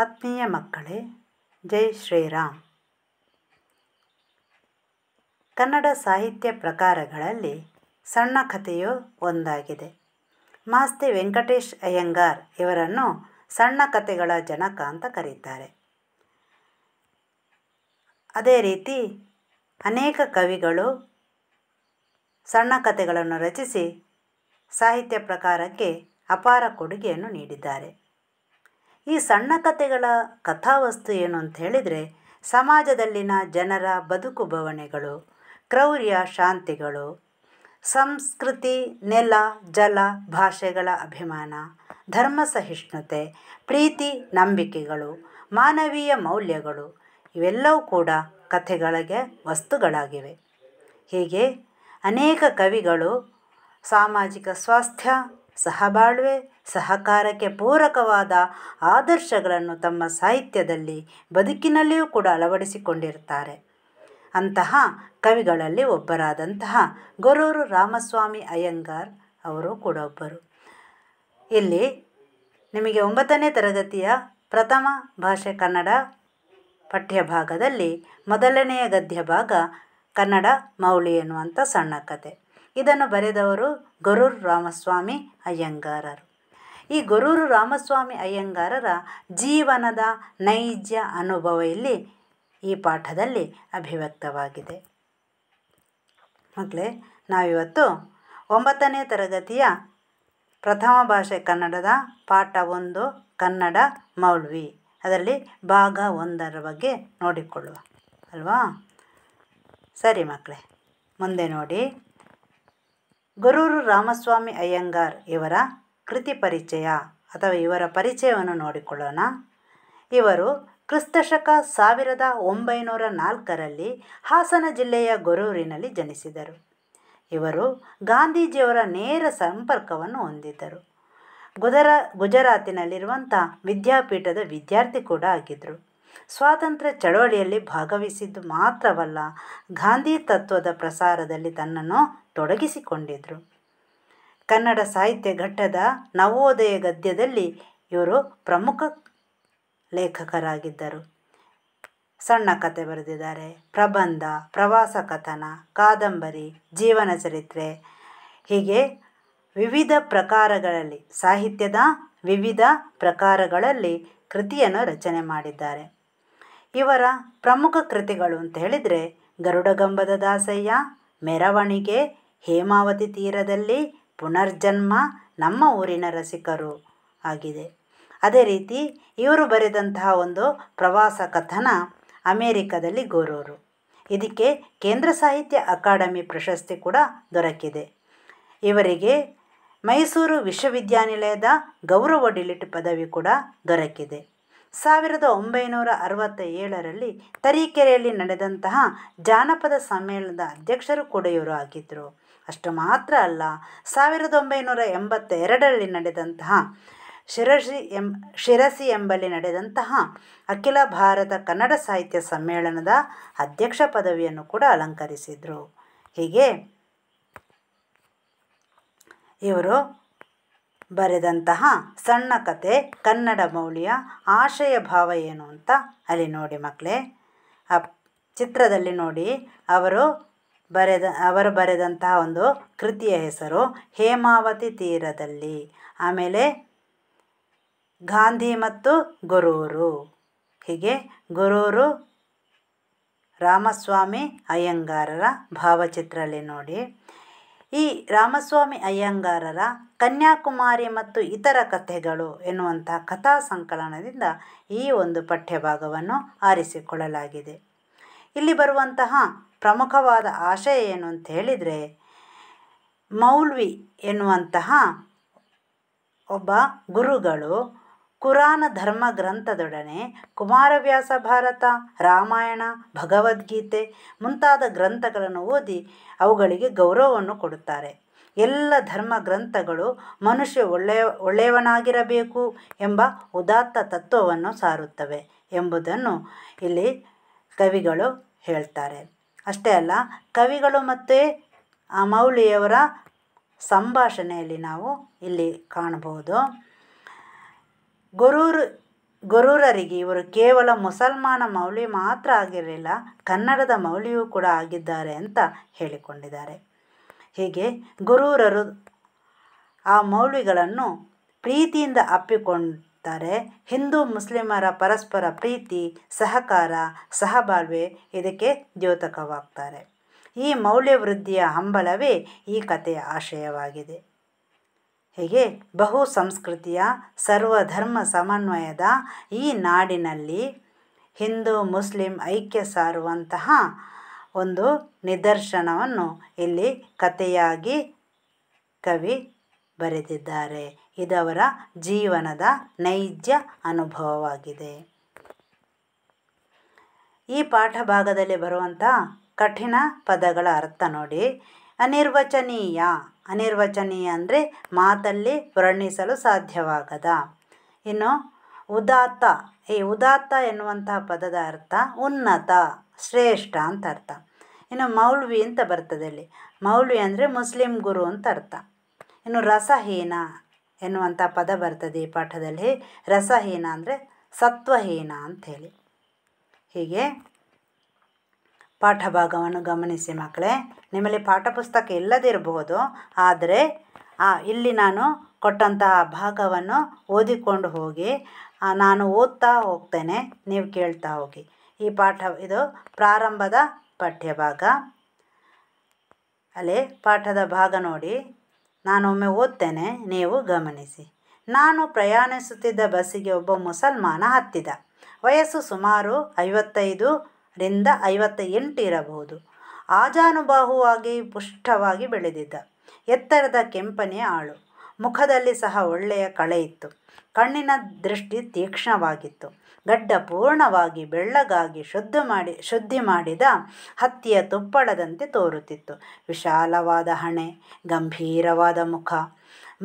ಆತ್ಮೀಯ ಮಕ್ಕಳೇ ಜೈ ಶ್ರೀರಾಮ್ ಕನ್ನಡ ಸಾಹಿತ್ಯ ಪ್ರಕಾರಗಳಲ್ಲಿ ಸಣ್ಣ ಕಥೆಯು ಒಂದಾಗಿದೆ ಮಾಸ್ತಿ ವೆಂಕಟೇಶ್ ಅಯ್ಯಂಗಾರ್ ಇವರನ್ನು ಸಣ್ಣ ಕಥೆಗಳ ಜನಕ ಅಂತ ಕರೀತಾರೆ ಅದೇ ರೀತಿ ಅನೇಕ ಕವಿಗಳು ಸಣ್ಣ ಕಥೆಗಳನ್ನು ರಚಿಸಿ ಸಾಹಿತ್ಯ ಪ್ರಕಾರಕ್ಕೆ ಅಪಾರ ಕೊಡುಗೆಯನ್ನು ನೀಡಿದ್ದಾರೆ ಈ ಸಣ್ಣ ಕಥೆಗಳ ಕಥಾವಸ್ತು ಏನು ಅಂತ ಹೇಳಿದರೆ ಸಮಾಜದಲ್ಲಿನ ಜನರ ಬದುಕು ಬವಣೆಗಳು ಕ್ರೌರ್ಯ ಶಾಂತಿಗಳು ಸಂಸ್ಕೃತಿ ನೆಲ ಜಲ ಭಾಷೆಗಳ ಅಭಿಮಾನ ಧರ್ಮ ಸಹಿಷ್ಣುತೆ ಪ್ರೀತಿ ನಂಬಿಕೆಗಳು ಮಾನವೀಯ ಮೌಲ್ಯಗಳು ಇವೆಲ್ಲವೂ ಕೂಡ ಕಥೆಗಳಿಗೆ ವಸ್ತುಗಳಾಗಿವೆ ಹೀಗೆ ಅನೇಕ ಕವಿಗಳು ಸಾಮಾಜಿಕ ಸ್ವಾಸ್ಥ್ಯ ಸಹಬಾಳ್ವೆ ಸಹಕಾರಕ್ಕೆ ಪೂರಕವಾದ ಆದರ್ಶಗಳನ್ನು ತಮ್ಮ ಸಾಹಿತ್ಯದಲ್ಲಿ ಬದುಕಿನಲ್ಲಿಯೂ ಕೂಡ ಅಳವಡಿಸಿಕೊಂಡಿರ್ತಾರೆ ಅಂತಹ ಕವಿಗಳಲ್ಲಿ ಒಬ್ಬರಾದಂತಹ ಗೊರೂರು ರಾಮಸ್ವಾಮಿ ಅಯ್ಯಂಗಾರ್ ಅವರು ಕೂಡ ಒಬ್ಬರು ಇಲ್ಲಿ ನಿಮಗೆ ಒಂಬತ್ತನೇ ತರಗತಿಯ ಪ್ರಥಮ ಭಾಷೆ ಕನ್ನಡ ಪಠ್ಯ ಭಾಗದಲ್ಲಿ ಮೊದಲನೆಯ ಗದ್ಯ ಭಾಗ ಕನ್ನಡ ಮೌಳಿ ಎನ್ನುವಂಥ ಸಣ್ಣ ಕತೆ ಇದನ್ನು ಬರೆದವರು ಗೊರೂರು ರಾಮಸ್ವಾಮಿ ಅಯ್ಯಂಗಾರರು ಈ ಗೊರೂರು ರಾಮಸ್ವಾಮಿ ಅಯ್ಯಂಗಾರರ ಜೀವನದ ನೈಜ ಅನುಭವ ಇಲ್ಲಿ ಈ ಪಾಠದಲ್ಲಿ ಅಭಿವ್ಯಕ್ತವಾಗಿದೆ ಮಕ್ಕಳೇ ನಾವಿವತ್ತು ಒಂಬತ್ತನೇ ತರಗತಿಯ ಪ್ರಥಮ ಭಾಷೆ ಕನ್ನಡದ ಪಾಠ ಒಂದು ಕನ್ನಡ ಮೌಲ್ವಿ ಅದರಲ್ಲಿ ಭಾಗ ಒಂದರ ಬಗ್ಗೆ ನೋಡಿಕೊಳ್ಳುವ ಅಲ್ವಾ ಸರಿ ಮಕ್ಕಳೇ ಮುಂದೆ ನೋಡಿ ಗುರೂರು ರಾಮಸ್ವಾಮಿ ಅಯ್ಯಂಗಾರ್ ಇವರ ಕೃತಿ ಪರಿಚಯ ಅಥವಾ ಇವರ ಪರಿಚಯವನ್ನು ನೋಡಿಕೊಳ್ಳೋಣ ಇವರು ಕ್ರಿಸ್ತಶಕ ಸಾವಿರದ ಒಂಬೈನೂರ ನಾಲ್ಕರಲ್ಲಿ ಹಾಸನ ಜಿಲ್ಲೆಯ ಗೊರೂರಿನಲ್ಲಿ ಜನಿಸಿದರು ಇವರು ಗಾಂಧೀಜಿಯವರ ನೇರ ಸಂಪರ್ಕವನ್ನು ಹೊಂದಿದ್ದರು ಗುಜರ ಗುಜರಾತಿನಲ್ಲಿರುವಂಥ ವಿದ್ಯಾಪೀಠದ ವಿದ್ಯಾರ್ಥಿ ಕೂಡ ಆಗಿದ್ದರು ಸ್ವಾತಂತ್ರ್ಯ ಚಳವಳಿಯಲ್ಲಿ ಭಾಗವಹಿಸಿದ್ದು ಮಾತ್ರವಲ್ಲ ಗಾಂಧಿ ತತ್ವದ ಪ್ರಸಾರದಲ್ಲಿ ತನ್ನನ್ನು ತೊಡಗಿಸಿಕೊಂಡಿದ್ದರು ಕನ್ನಡ ಸಾಹಿತ್ಯ ಘಟ್ಟದ ನವೋದಯ ಗದ್ಯದಲ್ಲಿ ಇವರು ಪ್ರಮುಖ ಲೇಖಕರಾಗಿದ್ದರು ಸಣ್ಣ ಕತೆ ಬರೆದಿದ್ದಾರೆ ಪ್ರಬಂಧ ಪ್ರವಾಸ ಕಥನ ಕಾದಂಬರಿ ಜೀವನ ಚರಿತ್ರೆ ಹೀಗೆ ವಿವಿಧ ಪ್ರಕಾರಗಳಲ್ಲಿ ಸಾಹಿತ್ಯದ ವಿವಿಧ ಪ್ರಕಾರಗಳಲ್ಲಿ ಕೃತಿಯನ್ನು ರಚನೆ ಮಾಡಿದ್ದಾರೆ ಇವರ ಪ್ರಮುಖ ಕೃತಿಗಳು ಅಂತ ಹೇಳಿದರೆ ಗರುಡಗಂಬದ ದಾಸಯ್ಯ ಮೆರವಣಿಗೆ ಹೇಮಾವತಿ ತೀರದಲ್ಲಿ ಪುನರ್ಜನ್ಮ ನಮ್ಮ ಊರಿನ ರಸಿಕರು ಆಗಿದೆ ಅದೇ ರೀತಿ ಇವರು ಬರೆದಂತಹ ಒಂದು ಪ್ರವಾಸ ಕಥನ ಅಮೇರಿಕದಲ್ಲಿ ಗೋರೋರು ಇದಕ್ಕೆ ಕೇಂದ್ರ ಸಾಹಿತ್ಯ ಅಕಾಡೆಮಿ ಪ್ರಶಸ್ತಿ ಕೂಡ ದೊರಕಿದೆ ಇವರಿಗೆ ಮೈಸೂರು ವಿಶ್ವವಿದ್ಯಾನಿಲಯದ ಗೌರವ ಡಿಲಿಟ್ ಪದವಿ ಕೂಡ ದೊರಕಿದೆ ಸಾವಿರದ ಒಂಬೈನೂರ ಅರವತ್ತ ಏಳರಲ್ಲಿ ತರೀಕೆರೆಯಲ್ಲಿ ನಡೆದಂತಹ ಜಾನಪದ ಸಮ್ಮೇಳನದ ಅಧ್ಯಕ್ಷರು ಕೂಡ ಇವರು ಆಗಿದ್ದರು ಅಷ್ಟು ಮಾತ್ರ ಅಲ್ಲ ಸಾವಿರದ ಒಂಬೈನೂರ ಎಂಬತ್ತೆರಡರಲ್ಲಿ ನಡೆದಂತಹ ಶಿರಸಿ ಎಂ ಶಿರಸಿ ಎಂಬಲ್ಲಿ ನಡೆದಂತಹ ಅಖಿಲ ಭಾರತ ಕನ್ನಡ ಸಾಹಿತ್ಯ ಸಮ್ಮೇಳನದ ಅಧ್ಯಕ್ಷ ಪದವಿಯನ್ನು ಕೂಡ ಅಲಂಕರಿಸಿದರು ಹೀಗೆ ಇವರು ಬರೆದಂತಹ ಸಣ್ಣ ಕತೆ ಕನ್ನಡ ಮೌಲ್ಯ ಆಶಯ ಭಾವ ಏನು ಅಂತ ಅಲ್ಲಿ ನೋಡಿ ಮಕ್ಕಳೇ ಆ ಚಿತ್ರದಲ್ಲಿ ನೋಡಿ ಅವರು ಬರೆದ ಅವರು ಬರೆದಂತಹ ಒಂದು ಕೃತಿಯ ಹೆಸರು ಹೇಮಾವತಿ ತೀರದಲ್ಲಿ ಆಮೇಲೆ ಗಾಂಧಿ ಮತ್ತು ಗೊರೂರು ಹೀಗೆ ಗೊರೂರು ರಾಮಸ್ವಾಮಿ ಅಯ್ಯಂಗಾರರ ಭಾವಚಿತ್ರದಲ್ಲಿ ನೋಡಿ ಈ ರಾಮಸ್ವಾಮಿ ಅಯ್ಯಂಗಾರರ ಕನ್ಯಾಕುಮಾರಿ ಮತ್ತು ಇತರ ಕಥೆಗಳು ಎನ್ನುವಂತಹ ಕಥಾ ಸಂಕಲನದಿಂದ ಈ ಒಂದು ಪಠ್ಯಭಾಗವನ್ನು ಆರಿಸಿಕೊಳ್ಳಲಾಗಿದೆ ಇಲ್ಲಿ ಬರುವಂತಹ ಪ್ರಮುಖವಾದ ಆಶಯ ಏನು ಅಂತ ಹೇಳಿದರೆ ಮೌಲ್ವಿ ಎನ್ನುವಂತಹ ಒಬ್ಬ ಗುರುಗಳು ಕುರಾನ ಧರ್ಮ ಗ್ರಂಥದೊಡನೆ ಕುಮಾರವ್ಯಾಸ ಭಾರತ ರಾಮಾಯಣ ಭಗವದ್ಗೀತೆ ಮುಂತಾದ ಗ್ರಂಥಗಳನ್ನು ಓದಿ ಅವುಗಳಿಗೆ ಗೌರವವನ್ನು ಕೊಡುತ್ತಾರೆ ಎಲ್ಲ ಧರ್ಮ ಗ್ರಂಥಗಳು ಮನುಷ್ಯ ಒಳ್ಳೆಯ ಒಳ್ಳೆಯವನಾಗಿರಬೇಕು ಎಂಬ ಉದಾತ್ತ ತತ್ವವನ್ನು ಸಾರುತ್ತವೆ ಎಂಬುದನ್ನು ಇಲ್ಲಿ ಕವಿಗಳು ಹೇಳ್ತಾರೆ ಅಷ್ಟೇ ಅಲ್ಲ ಕವಿಗಳು ಮತ್ತು ಮೌಲಿಯವರ ಸಂಭಾಷಣೆಯಲ್ಲಿ ನಾವು ಇಲ್ಲಿ ಕಾಣಬಹುದು ಗೊರೂರು ಗುರೂರರಿಗೆ ಇವರು ಕೇವಲ ಮುಸಲ್ಮಾನ ಮೌಲ್ಯ ಮಾತ್ರ ಆಗಿರಲಿಲ್ಲ ಕನ್ನಡದ ಮೌಲಿಯೂ ಕೂಡ ಆಗಿದ್ದಾರೆ ಅಂತ ಹೇಳಿಕೊಂಡಿದ್ದಾರೆ ಹೀಗೆ ಗುರೂರರು ಆ ಮೌಲಿಗಳನ್ನು ಪ್ರೀತಿಯಿಂದ ಅಪ್ಪಿಕೊಂಡು ಮಾಡ್ತಾರೆ ಹಿಂದೂ ಮುಸ್ಲಿಮರ ಪರಸ್ಪರ ಪ್ರೀತಿ ಸಹಕಾರ ಸಹಬಾಳ್ವೆ ಇದಕ್ಕೆ ದ್ಯೋತಕವಾಗ್ತಾರೆ ಈ ಮೌಲ್ಯ ಹಂಬಲವೇ ಈ ಕಥೆಯ ಆಶಯವಾಗಿದೆ ಹೀಗೆ ಬಹು ಸಂಸ್ಕೃತಿಯ ಸರ್ವಧರ್ಮ ಸಮನ್ವಯದ ಈ ನಾಡಿನಲ್ಲಿ ಹಿಂದೂ ಮುಸ್ಲಿಂ ಐಕ್ಯ ಸಾರುವಂತಹ ಒಂದು ನಿದರ್ಶನವನ್ನು ಇಲ್ಲಿ ಕಥೆಯಾಗಿ ಕವಿ ಬರೆದಿದ್ದಾರೆ ಇದವರ ಜೀವನದ ನೈಜ ಅನುಭವವಾಗಿದೆ ಈ ಪಾಠ ಭಾಗದಲ್ಲಿ ಬರುವಂಥ ಕಠಿಣ ಪದಗಳ ಅರ್ಥ ನೋಡಿ ಅನಿರ್ವಚನೀಯ ಅನಿರ್ವಚನೀಯ ಅಂದರೆ ಮಾತಲ್ಲಿ ವರ್ಣಿಸಲು ಸಾಧ್ಯವಾಗದ ಇನ್ನು ಉದಾತ್ತ ಈ ಉದಾತ್ತ ಎನ್ನುವಂತಹ ಪದದ ಅರ್ಥ ಉನ್ನತ ಶ್ರೇಷ್ಠ ಅಂತ ಅರ್ಥ ಇನ್ನು ಮೌಲ್ವಿ ಅಂತ ಬರ್ತದೆ ಇಲ್ಲಿ ಮೌಲ್ವಿ ಅಂದರೆ ಮುಸ್ಲಿಂ ಗುರು ಅಂತ ಅರ್ಥ ಇನ್ನು ರಸಹೀನ ಎನ್ನುವಂಥ ಪದ ಬರ್ತದೆ ಈ ಪಾಠದಲ್ಲಿ ರಸಹೀನ ಅಂದರೆ ಸತ್ವಹೀನ ಅಂಥೇಳಿ ಹೀಗೆ ಪಾಠ ಭಾಗವನ್ನು ಗಮನಿಸಿ ಮಕ್ಕಳೇ ನಿಮ್ಮಲ್ಲಿ ಪಾಠಪುಸ್ತಕ ಪುಸ್ತಕ ಇಲ್ಲದಿರಬಹುದು ಆದರೆ ಇಲ್ಲಿ ನಾನು ಕೊಟ್ಟಂತಹ ಭಾಗವನ್ನು ಓದಿಕೊಂಡು ಹೋಗಿ ನಾನು ಓದ್ತಾ ಹೋಗ್ತೇನೆ ನೀವು ಕೇಳ್ತಾ ಹೋಗಿ ಈ ಪಾಠ ಇದು ಪ್ರಾರಂಭದ ಪಠ್ಯಭಾಗ ಅಲ್ಲಿ ಪಾಠದ ಭಾಗ ನೋಡಿ ನಾನೊಮ್ಮೆ ಓದ್ತೇನೆ ನೀವು ಗಮನಿಸಿ ನಾನು ಪ್ರಯಾಣಿಸುತ್ತಿದ್ದ ಬಸ್ಸಿಗೆ ಒಬ್ಬ ಮುಸಲ್ಮಾನ ಹತ್ತಿದ ವಯಸ್ಸು ಸುಮಾರು ಐವತ್ತೈದು ರಿಂದ ಐವತ್ತ ಎಂಟು ಇರಬಹುದು ಆಜಾನುಬಾಹುವಾಗಿ ಪುಷ್ಟವಾಗಿ ಬೆಳೆದಿದ್ದ ಎತ್ತರದ ಕೆಂಪನೆಯ ಆಳು ಮುಖದಲ್ಲಿ ಸಹ ಒಳ್ಳೆಯ ಕಳೆ ಇತ್ತು ಕಣ್ಣಿನ ದೃಷ್ಟಿ ತೀಕ್ಷ್ಣವಾಗಿತ್ತು ಗಡ್ಡ ಪೂರ್ಣವಾಗಿ ಬೆಳ್ಳಗಾಗಿ ಶುದ್ಧ ಮಾಡಿ ಶುದ್ಧಿ ಮಾಡಿದ ಹತ್ತಿಯ ತುಪ್ಪಳದಂತೆ ತೋರುತ್ತಿತ್ತು ವಿಶಾಲವಾದ ಹಣೆ ಗಂಭೀರವಾದ ಮುಖ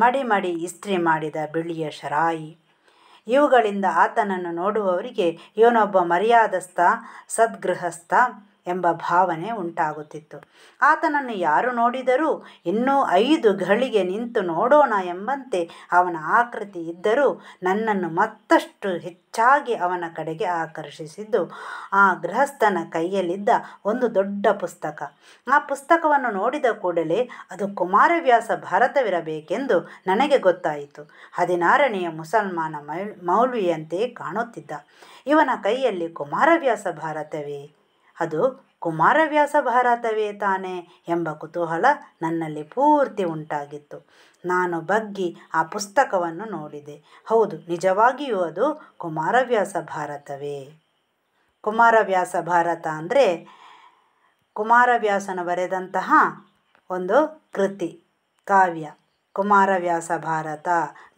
ಮಡಿ ಮಡಿ ಇಸ್ತ್ರಿ ಮಾಡಿದ ಬಿಳಿಯ ಶರಾಯಿ ಇವುಗಳಿಂದ ಆತನನ್ನು ನೋಡುವವರಿಗೆ ಇವನೊಬ್ಬ ಮರ್ಯಾದಸ್ಥ ಸದ್ಗೃಹಸ್ಥ ಎಂಬ ಭಾವನೆ ಉಂಟಾಗುತ್ತಿತ್ತು ಆತನನ್ನು ಯಾರು ನೋಡಿದರೂ ಇನ್ನೂ ಐದು ಗಳಿಗೆ ನಿಂತು ನೋಡೋಣ ಎಂಬಂತೆ ಅವನ ಆಕೃತಿ ಇದ್ದರೂ ನನ್ನನ್ನು ಮತ್ತಷ್ಟು ಹೆಚ್ಚಾಗಿ ಅವನ ಕಡೆಗೆ ಆಕರ್ಷಿಸಿದ್ದು ಆ ಗೃಹಸ್ಥನ ಕೈಯಲ್ಲಿದ್ದ ಒಂದು ದೊಡ್ಡ ಪುಸ್ತಕ ಆ ಪುಸ್ತಕವನ್ನು ನೋಡಿದ ಕೂಡಲೇ ಅದು ಕುಮಾರವ್ಯಾಸ ಭಾರತವಿರಬೇಕೆಂದು ನನಗೆ ಗೊತ್ತಾಯಿತು ಹದಿನಾರನೆಯ ಮುಸಲ್ಮಾನ ಮೌಲ್ವಿಯಂತೆ ಕಾಣುತ್ತಿದ್ದ ಇವನ ಕೈಯಲ್ಲಿ ಕುಮಾರವ್ಯಾಸ ಭಾರತವೇ ಅದು ಕುಮಾರವ್ಯಾಸ ಭಾರತವೇ ತಾನೆ ಎಂಬ ಕುತೂಹಲ ನನ್ನಲ್ಲಿ ಪೂರ್ತಿ ಉಂಟಾಗಿತ್ತು ನಾನು ಬಗ್ಗಿ ಆ ಪುಸ್ತಕವನ್ನು ನೋಡಿದೆ ಹೌದು ನಿಜವಾಗಿಯೂ ಅದು ಕುಮಾರವ್ಯಾಸ ಭಾರತವೇ ಕುಮಾರವ್ಯಾಸ ಭಾರತ ಅಂದರೆ ಕುಮಾರವ್ಯಾಸನ ಬರೆದಂತಹ ಒಂದು ಕೃತಿ ಕಾವ್ಯ ಕುಮಾರವ್ಯಾಸ ಭಾರತ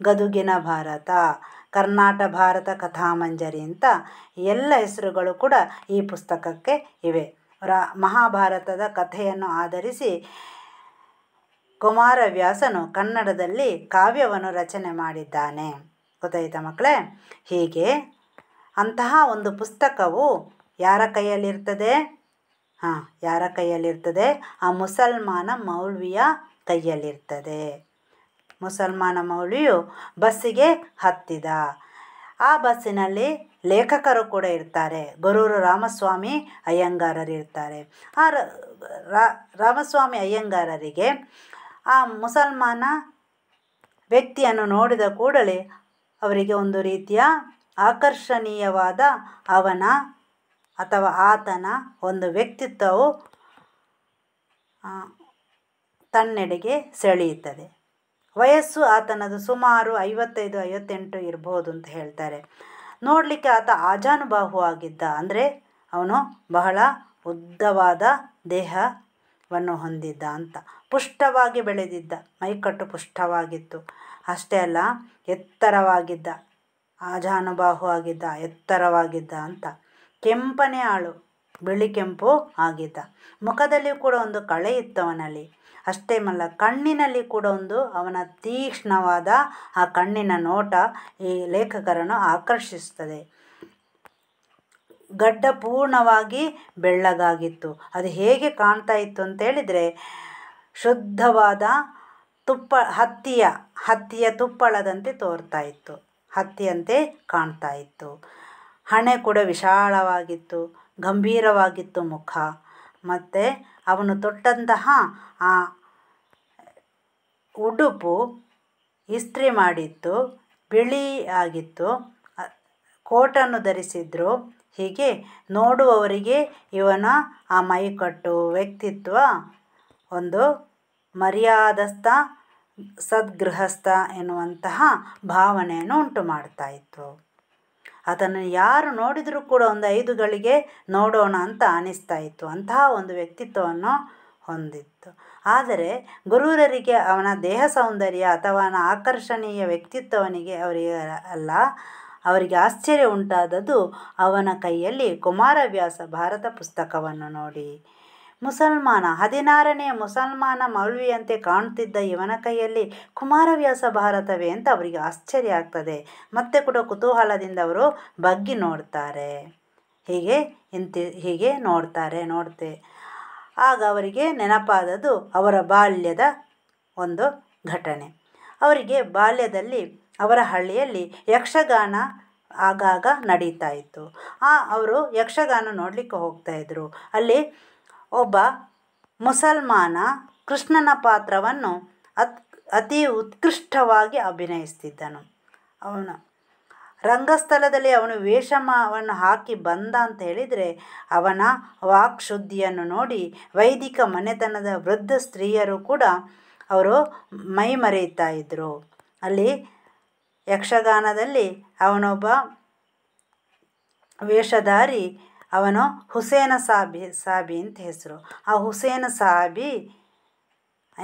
ಗದುಗಿನ ಭಾರತ ಕರ್ನಾಟ ಭಾರತ ಕಥಾಮಂಜರಿ ಅಂತ ಎಲ್ಲ ಹೆಸರುಗಳು ಕೂಡ ಈ ಪುಸ್ತಕಕ್ಕೆ ಇವೆ ರಾ ಮಹಾಭಾರತದ ಕಥೆಯನ್ನು ಆಧರಿಸಿ ಕುಮಾರವ್ಯಾಸನು ಕನ್ನಡದಲ್ಲಿ ಕಾವ್ಯವನ್ನು ರಚನೆ ಮಾಡಿದ್ದಾನೆ ಗೊತ್ತಾಯಿತ ಮಕ್ಕಳೇ ಹೀಗೆ ಅಂತಹ ಒಂದು ಪುಸ್ತಕವು ಯಾರ ಕೈಯಲ್ಲಿರ್ತದೆ ಹಾಂ ಯಾರ ಕೈಯಲ್ಲಿರ್ತದೆ ಆ ಮುಸಲ್ಮಾನ ಮೌಲ್ವಿಯ ಕೈಯಲ್ಲಿರ್ತದೆ ಮುಸಲ್ಮಾನ ಮೌಳಿಯು ಬಸ್ಸಿಗೆ ಹತ್ತಿದ ಆ ಬಸ್ಸಿನಲ್ಲಿ ಲೇಖಕರು ಕೂಡ ಇರ್ತಾರೆ ಗೊರೂರು ರಾಮಸ್ವಾಮಿ ಅಯ್ಯಂಗಾರರಿರ್ತಾರೆ ಆ ರಾಮಸ್ವಾಮಿ ಅಯ್ಯಂಗಾರರಿಗೆ ಆ ಮುಸಲ್ಮಾನ ವ್ಯಕ್ತಿಯನ್ನು ನೋಡಿದ ಕೂಡಲೇ ಅವರಿಗೆ ಒಂದು ರೀತಿಯ ಆಕರ್ಷಣೀಯವಾದ ಅವನ ಅಥವಾ ಆತನ ಒಂದು ವ್ಯಕ್ತಿತ್ವವು ತನ್ನೆಡೆಗೆ ಸೆಳೆಯುತ್ತದೆ ವಯಸ್ಸು ಆತನದು ಸುಮಾರು ಐವತ್ತೈದು ಐವತ್ತೆಂಟು ಇರ್ಬೋದು ಅಂತ ಹೇಳ್ತಾರೆ ನೋಡಲಿಕ್ಕೆ ಆತ ಆಜಾನುಬಾಹು ಆಗಿದ್ದ ಅಂದರೆ ಅವನು ಬಹಳ ಉದ್ದವಾದ ದೇಹವನ್ನು ಹೊಂದಿದ್ದ ಅಂತ ಪುಷ್ಟವಾಗಿ ಬೆಳೆದಿದ್ದ ಮೈಕಟ್ಟು ಪುಷ್ಟವಾಗಿತ್ತು ಅಷ್ಟೇ ಅಲ್ಲ ಎತ್ತರವಾಗಿದ್ದ ಆಜಾನುಬಾಹು ಆಗಿದ್ದ ಎತ್ತರವಾಗಿದ್ದ ಅಂತ ಕೆಂಪನೇ ಆಳು ಬಿಳಿ ಕೆಂಪು ಆಗಿದ್ದ ಮುಖದಲ್ಲಿಯೂ ಕೂಡ ಒಂದು ಕಳೆ ಇತ್ತವನಲ್ಲಿ ಅಷ್ಟೇ ಮಲ್ಲ ಕಣ್ಣಿನಲ್ಲಿ ಕೂಡ ಒಂದು ಅವನ ತೀಕ್ಷ್ಣವಾದ ಆ ಕಣ್ಣಿನ ನೋಟ ಈ ಲೇಖಕರನ್ನು ಆಕರ್ಷಿಸ್ತದೆ ಗಡ್ಡ ಪೂರ್ಣವಾಗಿ ಬೆಳ್ಳಗಾಗಿತ್ತು ಅದು ಹೇಗೆ ಕಾಣ್ತಾ ಇತ್ತು ಅಂತೇಳಿದರೆ ಶುದ್ಧವಾದ ತುಪ್ಪ ಹತ್ತಿಯ ಹತ್ತಿಯ ತುಪ್ಪಳದಂತೆ ತೋರ್ತಾ ಇತ್ತು ಹತ್ತಿಯಂತೆ ಕಾಣ್ತಾ ಇತ್ತು ಹಣೆ ಕೂಡ ವಿಶಾಲವಾಗಿತ್ತು ಗಂಭೀರವಾಗಿತ್ತು ಮುಖ ಮತ್ತು ಅವನು ತೊಟ್ಟಂತಹ ಆ ಉಡುಪು ಇಸ್ತ್ರಿ ಮಾಡಿತ್ತು ಬಿಳಿ ಆಗಿತ್ತು ಕೋಟನ್ನು ಧರಿಸಿದ್ರು ಹೀಗೆ ನೋಡುವವರಿಗೆ ಇವನ ಆ ಮೈಕಟ್ಟು ವ್ಯಕ್ತಿತ್ವ ಒಂದು ಮರ್ಯಾದಸ್ಥ ಸದ್ಗೃಹಸ್ಥ ಎನ್ನುವಂತಹ ಭಾವನೆಯನ್ನು ಉಂಟು ಇತ್ತು ಅದನ್ನು ಯಾರು ನೋಡಿದರೂ ಕೂಡ ಒಂದು ಐದು ಗಳಿಗೆ ನೋಡೋಣ ಅಂತ ಅನಿಸ್ತಾ ಇತ್ತು ಅಂತಹ ಒಂದು ವ್ಯಕ್ತಿತ್ವವನ್ನು ಹೊಂದಿತ್ತು ಆದರೆ ಗುರುರರಿಗೆ ಅವನ ದೇಹ ಸೌಂದರ್ಯ ಅಥವಾ ಅವನ ಆಕರ್ಷಣೀಯ ವ್ಯಕ್ತಿತ್ವವನಿಗೆ ಅವರಿಗೆ ಅಲ್ಲ ಅವರಿಗೆ ಆಶ್ಚರ್ಯ ಉಂಟಾದದ್ದು ಅವನ ಕೈಯಲ್ಲಿ ಕುಮಾರವ್ಯಾಸ ಭಾರತ ಪುಸ್ತಕವನ್ನು ನೋಡಿ ಮುಸಲ್ಮಾನ ಹದಿನಾರನೇ ಮುಸಲ್ಮಾನ ಮೌಲ್ವಿಯಂತೆ ಕಾಣುತ್ತಿದ್ದ ಇವನ ಕೈಯಲ್ಲಿ ಕುಮಾರವ್ಯಾಸ ಭಾರತವೇ ಅಂತ ಅವರಿಗೆ ಆಶ್ಚರ್ಯ ಆಗ್ತದೆ ಮತ್ತೆ ಕೂಡ ಕುತೂಹಲದಿಂದ ಅವರು ಬಗ್ಗಿ ನೋಡ್ತಾರೆ ಹೀಗೆ ಇಂತಿ ಹೀಗೆ ನೋಡ್ತಾರೆ ನೋಡ್ತೆ ಆಗ ಅವರಿಗೆ ನೆನಪಾದದ್ದು ಅವರ ಬಾಲ್ಯದ ಒಂದು ಘಟನೆ ಅವರಿಗೆ ಬಾಲ್ಯದಲ್ಲಿ ಅವರ ಹಳ್ಳಿಯಲ್ಲಿ ಯಕ್ಷಗಾನ ಆಗಾಗ ನಡೀತಾ ಇತ್ತು ಆ ಅವರು ಯಕ್ಷಗಾನ ನೋಡಲಿಕ್ಕೆ ಹೋಗ್ತಾಯಿದ್ರು ಅಲ್ಲಿ ಒಬ್ಬ ಮುಸಲ್ಮಾನ ಕೃಷ್ಣನ ಪಾತ್ರವನ್ನು ಅತ್ ಅತಿ ಉತ್ಕೃಷ್ಟವಾಗಿ ಅಭಿನಯಿಸ್ತಿದ್ದನು ಅವನು ರಂಗಸ್ಥಳದಲ್ಲಿ ಅವನು ವೇಷಮವನ್ನು ಹಾಕಿ ಬಂದ ಅಂತ ಹೇಳಿದರೆ ಅವನ ವಾಕ್ಶುದ್ಧಿಯನ್ನು ನೋಡಿ ವೈದಿಕ ಮನೆತನದ ವೃದ್ಧ ಸ್ತ್ರೀಯರು ಕೂಡ ಅವರು ಮರೆಯುತ್ತಾ ಇದ್ದರು ಅಲ್ಲಿ ಯಕ್ಷಗಾನದಲ್ಲಿ ಅವನೊಬ್ಬ ವೇಷಧಾರಿ ಅವನು ಹುಸೇನ ಸಾಬಿ ಸಾಬಿ ಅಂತ ಹೆಸರು ಆ ಹುಸೇನ ಸಾಬಿ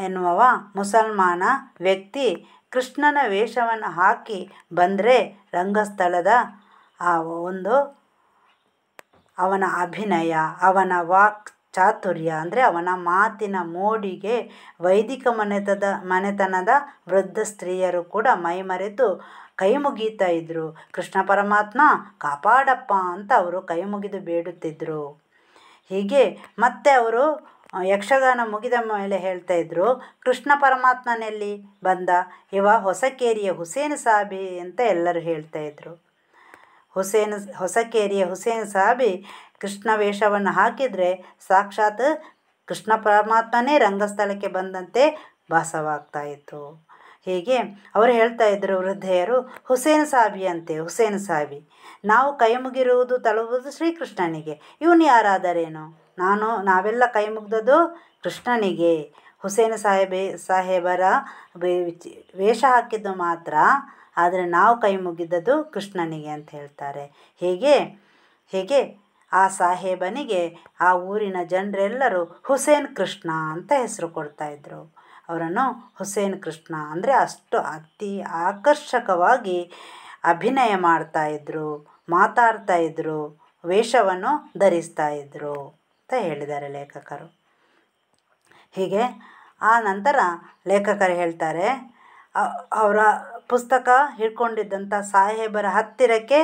ಎನ್ನುವವ ಮುಸಲ್ಮಾನ ವ್ಯಕ್ತಿ ಕೃಷ್ಣನ ವೇಷವನ್ನು ಹಾಕಿ ಬಂದರೆ ರಂಗಸ್ಥಳದ ಆ ಒಂದು ಅವನ ಅಭಿನಯ ಅವನ ವಾಕ್ ಚಾತುರ್ಯ ಅಂದರೆ ಅವನ ಮಾತಿನ ಮೋಡಿಗೆ ವೈದಿಕ ಮನೆತದ ಮನೆತನದ ವೃದ್ಧ ಸ್ತ್ರೀಯರು ಕೂಡ ಮೈಮರೆತು ಕೈ ಮುಗಿತಾ ಇದ್ದರು ಕೃಷ್ಣ ಪರಮಾತ್ಮ ಕಾಪಾಡಪ್ಪ ಅಂತ ಅವರು ಕೈ ಮುಗಿದು ಬೇಡುತ್ತಿದ್ದರು ಹೀಗೆ ಮತ್ತೆ ಅವರು ಯಕ್ಷಗಾನ ಮುಗಿದ ಮೇಲೆ ಹೇಳ್ತಾ ಇದ್ದರು ಕೃಷ್ಣ ಪರಮಾತ್ಮನಲ್ಲಿ ಬಂದ ಇವ ಹೊಸಕೇರಿಯ ಹುಸೇನ್ ಸಾಬಿ ಅಂತ ಎಲ್ಲರೂ ಹೇಳ್ತಾ ಇದ್ರು ಹುಸೇನ್ ಹೊಸಕೇರಿಯ ಹುಸೇನ್ ಸಾಬಿ ಕೃಷ್ಣ ವೇಷವನ್ನು ಹಾಕಿದರೆ ಸಾಕ್ಷಾತ್ ಕೃಷ್ಣ ಪರಮಾತ್ಮನೇ ರಂಗಸ್ಥಳಕ್ಕೆ ಬಂದಂತೆ ಭಾಸವಾಗ್ತಾ ಇತ್ತು ಹೀಗೆ ಅವರು ಹೇಳ್ತಾ ಇದ್ದರು ವೃದ್ಧೆಯರು ಹುಸೇನ್ ಸಾಬಿ ಅಂತೆ ಹುಸೇನ್ ಸಾಬಿ ನಾವು ಕೈ ಮುಗಿರುವುದು ಶ್ರೀಕೃಷ್ಣನಿಗೆ ಇವನು ಯಾರಾದರೇನು ನಾನು ನಾವೆಲ್ಲ ಕೈ ಮುಗಿದದ್ದು ಕೃಷ್ಣನಿಗೆ ಹುಸೇನ್ ಸಾಹೇಬೇ ಸಾಹೇಬರ ವೇಷ ಹಾಕಿದ್ದು ಮಾತ್ರ ಆದರೆ ನಾವು ಕೈ ಮುಗಿದದ್ದು ಕೃಷ್ಣನಿಗೆ ಅಂತ ಹೇಳ್ತಾರೆ ಹೀಗೆ ಹೇಗೆ ಆ ಸಾಹೇಬನಿಗೆ ಆ ಊರಿನ ಜನರೆಲ್ಲರೂ ಹುಸೇನ್ ಕೃಷ್ಣ ಅಂತ ಹೆಸರು ಕೊಡ್ತಾಯಿದ್ರು ಅವರನ್ನು ಹುಸೇನ್ ಕೃಷ್ಣ ಅಂದರೆ ಅಷ್ಟು ಅತಿ ಆಕರ್ಷಕವಾಗಿ ಅಭಿನಯ ಮಾಡ್ತಾಯಿದ್ರು ಮಾತಾಡ್ತಾಯಿದ್ರು ವೇಷವನ್ನು ಧರಿಸ್ತಾ ಇದ್ದರು ಅಂತ ಹೇಳಿದ್ದಾರೆ ಲೇಖಕರು ಹೀಗೆ ಆ ನಂತರ ಲೇಖಕರು ಹೇಳ್ತಾರೆ ಅವರ ಪುಸ್ತಕ ಹಿಡ್ಕೊಂಡಿದ್ದಂಥ ಸಾಹೇಬರ ಹತ್ತಿರಕ್ಕೆ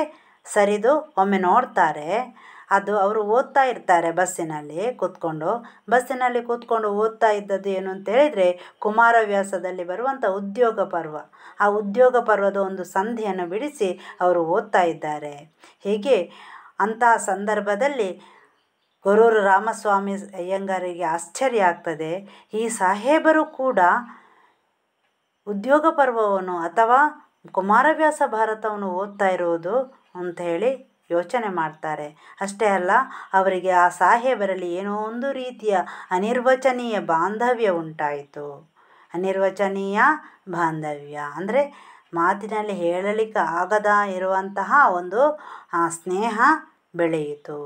ಸರಿದು ಒಮ್ಮೆ ನೋಡ್ತಾರೆ ಅದು ಅವರು ಓದ್ತಾ ಇರ್ತಾರೆ ಬಸ್ಸಿನಲ್ಲಿ ಕೂತ್ಕೊಂಡು ಬಸ್ಸಿನಲ್ಲಿ ಕೂತ್ಕೊಂಡು ಓದ್ತಾ ಇದ್ದದ್ದು ಏನು ಅಂತ ಹೇಳಿದರೆ ಕುಮಾರವ್ಯಾಸದಲ್ಲಿ ಬರುವಂಥ ಉದ್ಯೋಗ ಪರ್ವ ಆ ಉದ್ಯೋಗ ಪರ್ವದ ಒಂದು ಸಂಧಿಯನ್ನು ಬಿಡಿಸಿ ಅವರು ಓದ್ತಾ ಇದ್ದಾರೆ ಹೀಗೆ ಅಂತಹ ಸಂದರ್ಭದಲ್ಲಿ ಗೊರೂರು ರಾಮಸ್ವಾಮಿ ಅಯ್ಯಂಗಾರಿಗೆ ಆಶ್ಚರ್ಯ ಆಗ್ತದೆ ಈ ಸಾಹೇಬರು ಕೂಡ ಉದ್ಯೋಗ ಪರ್ವವನ್ನು ಅಥವಾ ಕುಮಾರವ್ಯಾಸ ಭಾರತವನ್ನು ಓದ್ತಾ ಇರುವುದು ಅಂತ ಹೇಳಿ ಯೋಚನೆ ಮಾಡ್ತಾರೆ ಅಷ್ಟೇ ಅಲ್ಲ ಅವರಿಗೆ ಆ ಸಾಹೇಬರಲ್ಲಿ ಏನೋ ಒಂದು ರೀತಿಯ ಅನಿರ್ವಚನೀಯ ಬಾಂಧವ್ಯ ಉಂಟಾಯಿತು ಅನಿರ್ವಚನೀಯ ಬಾಂಧವ್ಯ ಅಂದರೆ ಮಾತಿನಲ್ಲಿ ಹೇಳಲಿಕ್ಕೆ ಆಗದ ಇರುವಂತಹ ಒಂದು ಸ್ನೇಹ ಬೆಳೆಯಿತು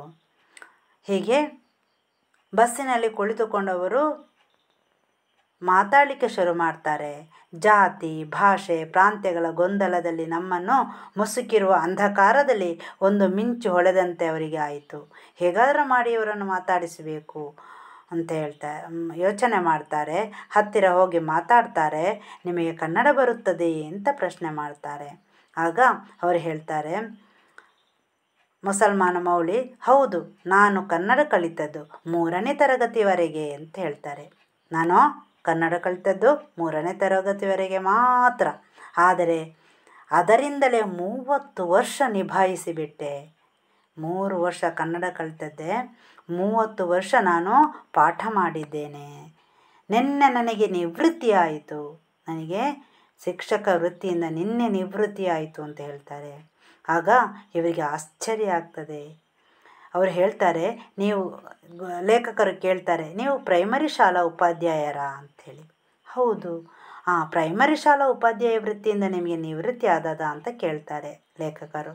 ಹೀಗೆ ಬಸ್ಸಿನಲ್ಲಿ ಕುಳಿತುಕೊಂಡವರು ಮಾತಾಡಲಿಕ್ಕೆ ಶುರು ಮಾಡ್ತಾರೆ ಜಾತಿ ಭಾಷೆ ಪ್ರಾಂತ್ಯಗಳ ಗೊಂದಲದಲ್ಲಿ ನಮ್ಮನ್ನು ಮುಸುಕಿರುವ ಅಂಧಕಾರದಲ್ಲಿ ಒಂದು ಮಿಂಚು ಹೊಳೆದಂತೆ ಅವರಿಗೆ ಆಯಿತು ಹೇಗಾದರೂ ಮಾಡಿ ಇವರನ್ನು ಮಾತಾಡಿಸಬೇಕು ಅಂತ ಹೇಳ್ತಾ ಯೋಚನೆ ಮಾಡ್ತಾರೆ ಹತ್ತಿರ ಹೋಗಿ ಮಾತಾಡ್ತಾರೆ ನಿಮಗೆ ಕನ್ನಡ ಬರುತ್ತದೆ ಅಂತ ಪ್ರಶ್ನೆ ಮಾಡ್ತಾರೆ ಆಗ ಅವರು ಹೇಳ್ತಾರೆ ಮುಸಲ್ಮಾನ ಮೌಳಿ ಹೌದು ನಾನು ಕನ್ನಡ ಕಲಿತದ್ದು ಮೂರನೇ ತರಗತಿವರೆಗೆ ಅಂತ ಹೇಳ್ತಾರೆ ನಾನು ಕನ್ನಡ ಕಲಿತದ್ದು ಮೂರನೇ ತರಗತಿವರೆಗೆ ಮಾತ್ರ ಆದರೆ ಅದರಿಂದಲೇ ಮೂವತ್ತು ವರ್ಷ ನಿಭಾಯಿಸಿಬಿಟ್ಟೆ ಮೂರು ವರ್ಷ ಕನ್ನಡ ಕಲಿತದ್ದೆ ಮೂವತ್ತು ವರ್ಷ ನಾನು ಪಾಠ ಮಾಡಿದ್ದೇನೆ ನಿನ್ನೆ ನನಗೆ ನಿವೃತ್ತಿ ಆಯಿತು ನನಗೆ ಶಿಕ್ಷಕ ವೃತ್ತಿಯಿಂದ ನಿನ್ನೆ ನಿವೃತ್ತಿ ಆಯಿತು ಅಂತ ಹೇಳ್ತಾರೆ ಆಗ ಇವರಿಗೆ ಆಶ್ಚರ್ಯ ಆಗ್ತದೆ ಅವರು ಹೇಳ್ತಾರೆ ನೀವು ಲೇಖಕರು ಕೇಳ್ತಾರೆ ನೀವು ಪ್ರೈಮರಿ ಶಾಲಾ ಉಪಾಧ್ಯಾಯರ ಅಂತ ಹೌದು ಆ ಪ್ರೈಮರಿ ಶಾಲಾ ಉಪಾಧ್ಯಾಯ ವೃತ್ತಿಯಿಂದ ನಿಮಗೆ ನಿವೃತ್ತಿ ಆದದ ಅಂತ ಕೇಳ್ತಾರೆ ಲೇಖಕರು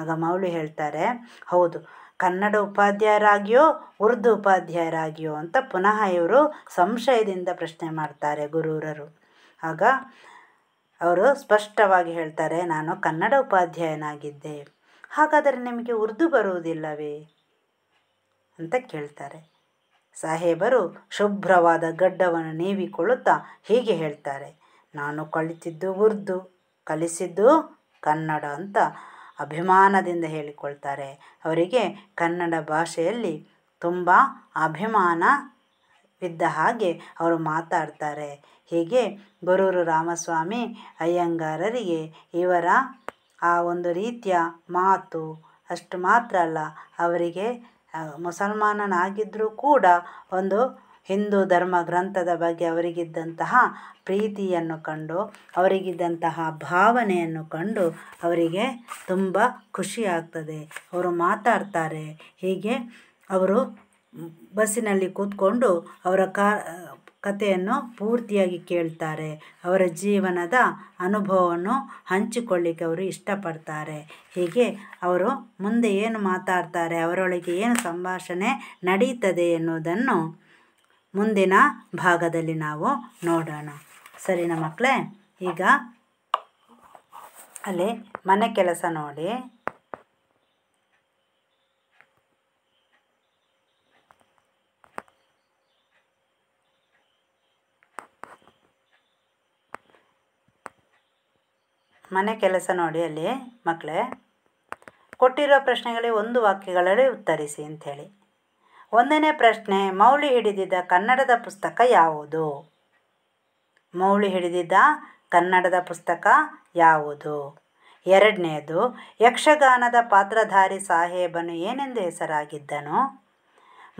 ಆಗ ಮೌಳು ಹೇಳ್ತಾರೆ ಹೌದು ಕನ್ನಡ ಉಪಾಧ್ಯಾಯರಾಗಿಯೋ ಉರ್ದು ಉಪಾಧ್ಯಾಯರಾಗಿಯೋ ಅಂತ ಪುನಃ ಇವರು ಸಂಶಯದಿಂದ ಪ್ರಶ್ನೆ ಮಾಡ್ತಾರೆ ಗುರೂರರು ಆಗ ಅವರು ಸ್ಪಷ್ಟವಾಗಿ ಹೇಳ್ತಾರೆ ನಾನು ಕನ್ನಡ ಉಪಾಧ್ಯಾಯನಾಗಿದ್ದೆ ಹಾಗಾದರೆ ನಿಮಗೆ ಉರ್ದು ಬರುವುದಿಲ್ಲವೇ ಅಂತ ಕೇಳ್ತಾರೆ ಸಾಹೇಬರು ಶುಭ್ರವಾದ ಗಡ್ಡವನ್ನು ನೀವಿಕೊಳ್ಳುತ್ತಾ ಹೀಗೆ ಹೇಳ್ತಾರೆ ನಾನು ಕಲಿತಿದ್ದು ಉರ್ದು ಕಲಿಸಿದ್ದು ಕನ್ನಡ ಅಂತ ಅಭಿಮಾನದಿಂದ ಹೇಳಿಕೊಳ್ತಾರೆ ಅವರಿಗೆ ಕನ್ನಡ ಭಾಷೆಯಲ್ಲಿ ತುಂಬ ಅಭಿಮಾನ ಇದ್ದ ಹಾಗೆ ಅವರು ಮಾತಾಡ್ತಾರೆ ಹೀಗೆ ಬರೂರು ರಾಮಸ್ವಾಮಿ ಅಯ್ಯಂಗಾರರಿಗೆ ಇವರ ಆ ಒಂದು ರೀತಿಯ ಮಾತು ಅಷ್ಟು ಮಾತ್ರ ಅಲ್ಲ ಅವರಿಗೆ ಮುಸಲ್ಮಾನನಾಗಿದ್ದರೂ ಕೂಡ ಒಂದು ಹಿಂದೂ ಧರ್ಮ ಗ್ರಂಥದ ಬಗ್ಗೆ ಅವರಿಗಿದ್ದಂತಹ ಪ್ರೀತಿಯನ್ನು ಕಂಡು ಅವರಿಗಿದ್ದಂತಹ ಭಾವನೆಯನ್ನು ಕಂಡು ಅವರಿಗೆ ತುಂಬ ಖುಷಿ ಆಗ್ತದೆ ಅವರು ಮಾತಾಡ್ತಾರೆ ಹೀಗೆ ಅವರು ಬಸ್ಸಿನಲ್ಲಿ ಕೂತ್ಕೊಂಡು ಅವರ ಕಾ ಕಥೆಯನ್ನು ಪೂರ್ತಿಯಾಗಿ ಕೇಳ್ತಾರೆ ಅವರ ಜೀವನದ ಅನುಭವವನ್ನು ಹಂಚಿಕೊಳ್ಳಿಕ್ಕೆ ಅವರು ಇಷ್ಟಪಡ್ತಾರೆ ಹೀಗೆ ಅವರು ಮುಂದೆ ಏನು ಮಾತಾಡ್ತಾರೆ ಅವರೊಳಗೆ ಏನು ಸಂಭಾಷಣೆ ನಡೀತದೆ ಎನ್ನುವುದನ್ನು ಮುಂದಿನ ಭಾಗದಲ್ಲಿ ನಾವು ನೋಡೋಣ ಸರಿನಾ ಮಕ್ಕಳೇ ಈಗ ಅಲ್ಲಿ ಮನೆ ಕೆಲಸ ನೋಡಿ ಮನೆ ಕೆಲಸ ನೋಡಿ ಅಲ್ಲಿ ಮಕ್ಕಳೇ ಕೊಟ್ಟಿರೋ ಪ್ರಶ್ನೆಗಳಿಗೆ ಒಂದು ವಾಕ್ಯಗಳಲ್ಲಿ ಉತ್ತರಿಸಿ ಅಂಥೇಳಿ ಒಂದನೇ ಪ್ರಶ್ನೆ ಮೌಳಿ ಹಿಡಿದಿದ್ದ ಕನ್ನಡದ ಪುಸ್ತಕ ಯಾವುದು ಮೌಳಿ ಹಿಡಿದಿದ್ದ ಕನ್ನಡದ ಪುಸ್ತಕ ಯಾವುದು ಎರಡನೇದು ಯಕ್ಷಗಾನದ ಪಾತ್ರಧಾರಿ ಸಾಹೇಬನು ಏನೆಂದು ಹೆಸರಾಗಿದ್ದನು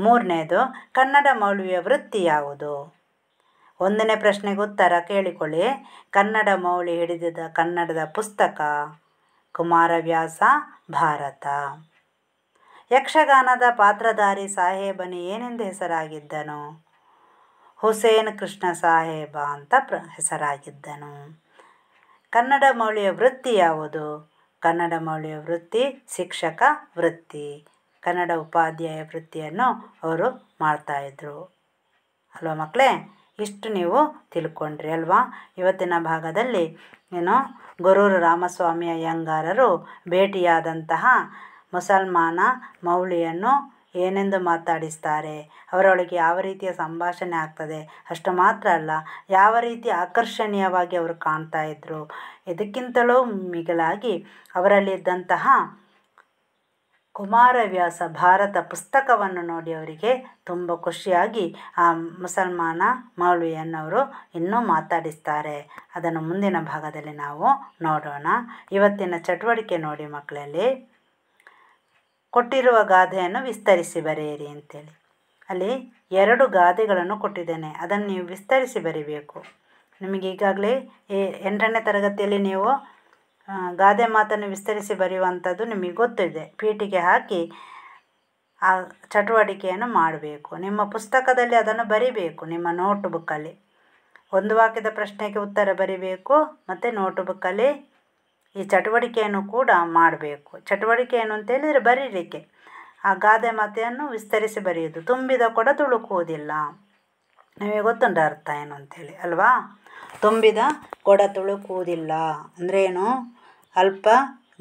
ಮೂರನೇದು ಕನ್ನಡ ಮೌಲ್ವಿಯ ವೃತ್ತಿ ಯಾವುದು ಒಂದನೇ ಪ್ರಶ್ನೆಗೆ ಉತ್ತರ ಕೇಳಿಕೊಳ್ಳಿ ಕನ್ನಡ ಮೌಳಿ ಹಿಡಿದಿದ ಕನ್ನಡದ ಪುಸ್ತಕ ಕುಮಾರವ್ಯಾಸ ಭಾರತ ಯಕ್ಷಗಾನದ ಪಾತ್ರಧಾರಿ ಸಾಹೇಬನು ಏನೆಂದು ಹೆಸರಾಗಿದ್ದನು ಹುಸೇನ್ ಕೃಷ್ಣ ಸಾಹೇಬ ಅಂತ ಪ್ರ ಹೆಸರಾಗಿದ್ದನು ಕನ್ನಡ ಮೌಳಿಯ ವೃತ್ತಿ ಯಾವುದು ಕನ್ನಡ ಮೌಳಿಯ ವೃತ್ತಿ ಶಿಕ್ಷಕ ವೃತ್ತಿ ಕನ್ನಡ ಉಪಾಧ್ಯಾಯ ವೃತ್ತಿಯನ್ನು ಅವರು ಮಾಡ್ತಾಯಿದ್ರು ಅಲ್ವ ಮಕ್ಕಳೇ ಇಷ್ಟು ನೀವು ತಿಳ್ಕೊಂಡ್ರಿ ಅಲ್ವಾ ಇವತ್ತಿನ ಭಾಗದಲ್ಲಿ ಏನು ಗೊರೂರು ರಾಮಸ್ವಾಮಿ ಅಯ್ಯಂಗಾರರು ಭೇಟಿಯಾದಂತಹ ಮುಸಲ್ಮಾನ ಮೌಳಿಯನ್ನು ಏನೆಂದು ಮಾತಾಡಿಸ್ತಾರೆ ಅವರೊಳಗೆ ಯಾವ ರೀತಿಯ ಸಂಭಾಷಣೆ ಆಗ್ತದೆ ಅಷ್ಟು ಮಾತ್ರ ಅಲ್ಲ ಯಾವ ರೀತಿ ಆಕರ್ಷಣೀಯವಾಗಿ ಅವರು ಕಾಣ್ತಾ ಇದ್ದರು ಇದಕ್ಕಿಂತಲೂ ಮಿಗಿಲಾಗಿ ಅವರಲ್ಲಿದ್ದಂತಹ ಕುಮಾರವ್ಯಾಸ ಭಾರತ ಪುಸ್ತಕವನ್ನು ನೋಡಿ ಅವರಿಗೆ ತುಂಬ ಖುಷಿಯಾಗಿ ಆ ಮುಸಲ್ಮಾನ ಮೌಲ್ವಿಯನ್ನವರು ಇನ್ನೂ ಮಾತಾಡಿಸ್ತಾರೆ ಅದನ್ನು ಮುಂದಿನ ಭಾಗದಲ್ಲಿ ನಾವು ನೋಡೋಣ ಇವತ್ತಿನ ಚಟುವಟಿಕೆ ನೋಡಿ ಮಕ್ಕಳಲ್ಲಿ ಕೊಟ್ಟಿರುವ ಗಾದೆಯನ್ನು ವಿಸ್ತರಿಸಿ ಬರೆಯಿರಿ ಅಂತೇಳಿ ಅಲ್ಲಿ ಎರಡು ಗಾದೆಗಳನ್ನು ಕೊಟ್ಟಿದ್ದೇನೆ ಅದನ್ನು ನೀವು ವಿಸ್ತರಿಸಿ ಬರೀಬೇಕು ನಿಮಗೆ ಈಗಾಗಲೇ ಎಂಟನೇ ತರಗತಿಯಲ್ಲಿ ನೀವು ಗಾದೆ ಮಾತನ್ನು ವಿಸ್ತರಿಸಿ ಬರೆಯುವಂಥದ್ದು ನಿಮಗೆ ಗೊತ್ತಿದೆ ಪೀಠಿಗೆ ಹಾಕಿ ಆ ಚಟುವಟಿಕೆಯನ್ನು ಮಾಡಬೇಕು ನಿಮ್ಮ ಪುಸ್ತಕದಲ್ಲಿ ಅದನ್ನು ಬರಿಬೇಕು ನಿಮ್ಮ ನೋಟ್ಬುಕ್ಕಲ್ಲಿ ಒಂದು ವಾಕ್ಯದ ಪ್ರಶ್ನೆಗೆ ಉತ್ತರ ಬರಿಬೇಕು ಮತ್ತು ನೋಟ್ಬುಕ್ಕಲ್ಲಿ ಈ ಚಟುವಟಿಕೆಯನ್ನು ಕೂಡ ಮಾಡಬೇಕು ಚಟುವಟಿಕೆ ಏನು ಅಂತ ಹೇಳಿದರೆ ಬರೀಲಿಕ್ಕೆ ಆ ಗಾದೆ ಮಾತೆಯನ್ನು ವಿಸ್ತರಿಸಿ ಬರೆಯುವುದು ತುಂಬಿದ ಕೂಡ ತುಳುಕುವುದಿಲ್ಲ ನಿಮಗೆ ಗೊತ್ತುಂಟು ಅರ್ಥ ಏನು ಅಂತೇಳಿ ಅಲ್ವಾ ತುಂಬಿದ ಕೊಡ ತುಳುಕುವುದಿಲ್ಲ ಅಂದ್ರೇನು ಅಲ್ಪ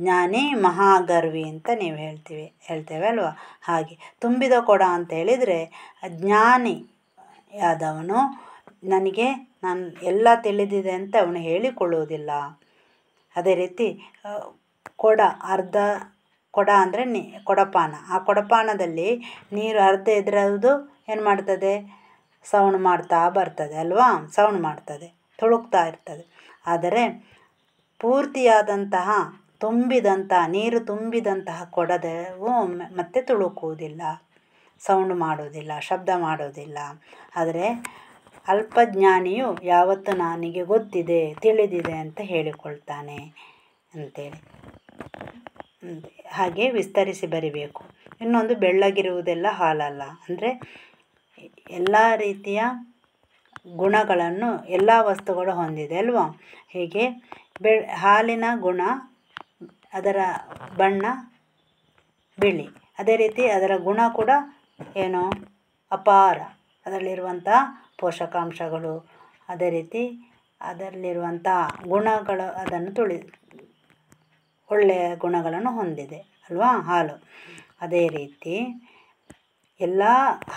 ಜ್ಞಾನಿ ಮಹಾಗರ್ವಿ ಅಂತ ನೀವು ಹೇಳ್ತೀವಿ ಹೇಳ್ತೇವೆ ಅಲ್ವಾ ಹಾಗೆ ತುಂಬಿದ ಕೊಡ ಅಂತ ಹೇಳಿದರೆ ಜ್ಞಾನಿ ಆದವನು ನನಗೆ ನಾನು ಎಲ್ಲ ತಿಳಿದಿದೆ ಅಂತ ಅವನು ಹೇಳಿಕೊಳ್ಳುವುದಿಲ್ಲ ಅದೇ ರೀತಿ ಕೊಡ ಅರ್ಧ ಕೊಡ ಅಂದರೆ ನೀ ಕೊಡಪಾನ ಆ ಕೊಡಪಾನದಲ್ಲಿ ನೀರು ಅರ್ಧ ಇದ್ರದು ಏನು ಮಾಡ್ತದೆ ಸೌಂಡ್ ಮಾಡ್ತಾ ಬರ್ತದೆ ಅಲ್ವಾ ಸೌಂಡ್ ಮಾಡ್ತದೆ ತೊಳುಕ್ತಾ ಇರ್ತದೆ ಆದರೆ ಪೂರ್ತಿಯಾದಂತಹ ತುಂಬಿದಂತಹ ನೀರು ತುಂಬಿದಂತಹ ಕೊಡದವು ಮತ್ತೆ ತುಳುಕುವುದಿಲ್ಲ ಸೌಂಡ್ ಮಾಡೋದಿಲ್ಲ ಶಬ್ದ ಮಾಡೋದಿಲ್ಲ ಆದರೆ ಅಲ್ಪ ಜ್ಞಾನಿಯು ಯಾವತ್ತು ನನಗೆ ಗೊತ್ತಿದೆ ತಿಳಿದಿದೆ ಅಂತ ಹೇಳಿಕೊಳ್ತಾನೆ ಅಂತೇಳಿ ಹಾಗೆ ವಿಸ್ತರಿಸಿ ಬರಿಬೇಕು ಇನ್ನೊಂದು ಬೆಳ್ಳಗಿರುವುದೆಲ್ಲ ಹಾಲಲ್ಲ ಅಂದರೆ ಎಲ್ಲ ರೀತಿಯ ಗುಣಗಳನ್ನು ಎಲ್ಲ ವಸ್ತುಗಳು ಹೊಂದಿದೆ ಅಲ್ವಾ ಹೀಗೆ ಬೆ ಹಾಲಿನ ಗುಣ ಅದರ ಬಣ್ಣ ಬಿಳಿ ಅದೇ ರೀತಿ ಅದರ ಗುಣ ಕೂಡ ಏನು ಅಪಾರ ಅದರಲ್ಲಿರುವಂಥ ಪೋಷಕಾಂಶಗಳು ಅದೇ ರೀತಿ ಅದರಲ್ಲಿರುವಂಥ ಗುಣಗಳು ಅದನ್ನು ತುಳಿ ಒಳ್ಳೆಯ ಗುಣಗಳನ್ನು ಹೊಂದಿದೆ ಅಲ್ವಾ ಹಾಲು ಅದೇ ರೀತಿ ಎಲ್ಲ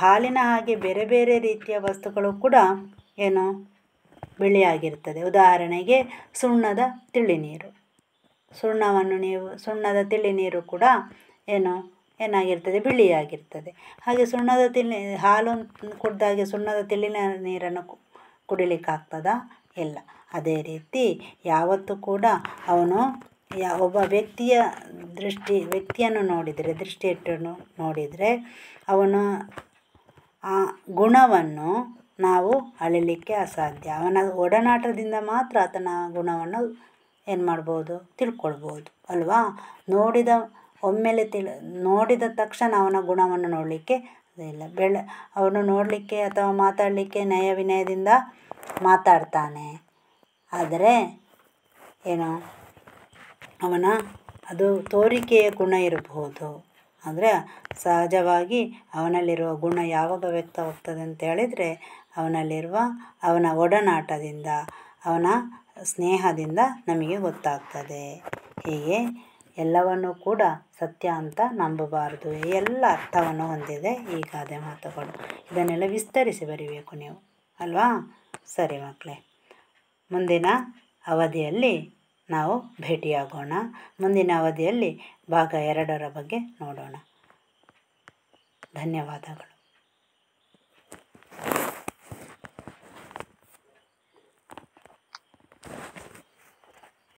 ಹಾಲಿನ ಹಾಗೆ ಬೇರೆ ಬೇರೆ ರೀತಿಯ ವಸ್ತುಗಳು ಕೂಡ ಏನು ಬಿಳಿಯಾಗಿರ್ತದೆ ಉದಾಹರಣೆಗೆ ಸುಣ್ಣದ ತಿಳಿನೀರು ಸುಣ್ಣವನ್ನು ನೀವು ಸುಣ್ಣದ ತಿಳಿನೀರು ಕೂಡ ಏನು ಏನಾಗಿರ್ತದೆ ಬಿಳಿಯಾಗಿರ್ತದೆ ಹಾಗೆ ಸುಣ್ಣದ ತಿಳಿ ಹಾಲು ಕುಡ್ದಾಗೆ ಸುಣ್ಣದ ತಿಳಿನ ನೀರನ್ನು ಕುಡಿಲಿಕ್ಕಾಗ್ತದಾ ಇಲ್ಲ ಅದೇ ರೀತಿ ಯಾವತ್ತೂ ಕೂಡ ಅವನು ಯಾ ಒಬ್ಬ ವ್ಯಕ್ತಿಯ ದೃಷ್ಟಿ ವ್ಯಕ್ತಿಯನ್ನು ನೋಡಿದರೆ ದೃಷ್ಟಿ ನೋಡಿದರೆ ಅವನ ಆ ಗುಣವನ್ನು ನಾವು ಅಳೀಲಿಕ್ಕೆ ಅಸಾಧ್ಯ ಅವನ ಒಡನಾಟದಿಂದ ಮಾತ್ರ ಆತನ ಗುಣವನ್ನು ಏನು ಮಾಡ್ಬೋದು ತಿಳ್ಕೊಳ್ಬೋದು ಅಲ್ವಾ ನೋಡಿದ ಒಮ್ಮೆಲೆ ತಿಳಿ ನೋಡಿದ ತಕ್ಷಣ ಅವನ ಗುಣವನ್ನು ನೋಡಲಿಕ್ಕೆ ಇಲ್ಲ ಬೆಳೆ ಅವನು ನೋಡಲಿಕ್ಕೆ ಅಥವಾ ಮಾತಾಡಲಿಕ್ಕೆ ನಯ ವಿನಯದಿಂದ ಮಾತಾಡ್ತಾನೆ ಆದರೆ ಏನು ಅವನ ಅದು ತೋರಿಕೆಯ ಗುಣ ಇರಬಹುದು ಅಂದರೆ ಸಹಜವಾಗಿ ಅವನಲ್ಲಿರುವ ಗುಣ ಯಾವಾಗ ವ್ಯಕ್ತವಾಗ್ತದೆ ಅಂತ ಹೇಳಿದರೆ ಅವನಲ್ಲಿರುವ ಅವನ ಒಡನಾಟದಿಂದ ಅವನ ಸ್ನೇಹದಿಂದ ನಮಗೆ ಗೊತ್ತಾಗ್ತದೆ ಹೀಗೆ ಎಲ್ಲವನ್ನೂ ಕೂಡ ಸತ್ಯ ಅಂತ ನಂಬಬಾರದು ಎಲ್ಲ ಅರ್ಥವನ್ನು ಹೊಂದಿದೆ ಈ ಗಾದೆ ಮಾತುಗಳು ಇದನ್ನೆಲ್ಲ ವಿಸ್ತರಿಸಿ ಬರೀಬೇಕು ನೀವು ಅಲ್ವಾ ಸರಿ ಮಕ್ಕಳೇ ಮುಂದಿನ ಅವಧಿಯಲ್ಲಿ ನಾವು ಭೇಟಿಯಾಗೋಣ ಮುಂದಿನ ಅವಧಿಯಲ್ಲಿ ಭಾಗ ಎರಡರ ಬಗ್ಗೆ ನೋಡೋಣ ಧನ್ಯವಾದಗಳು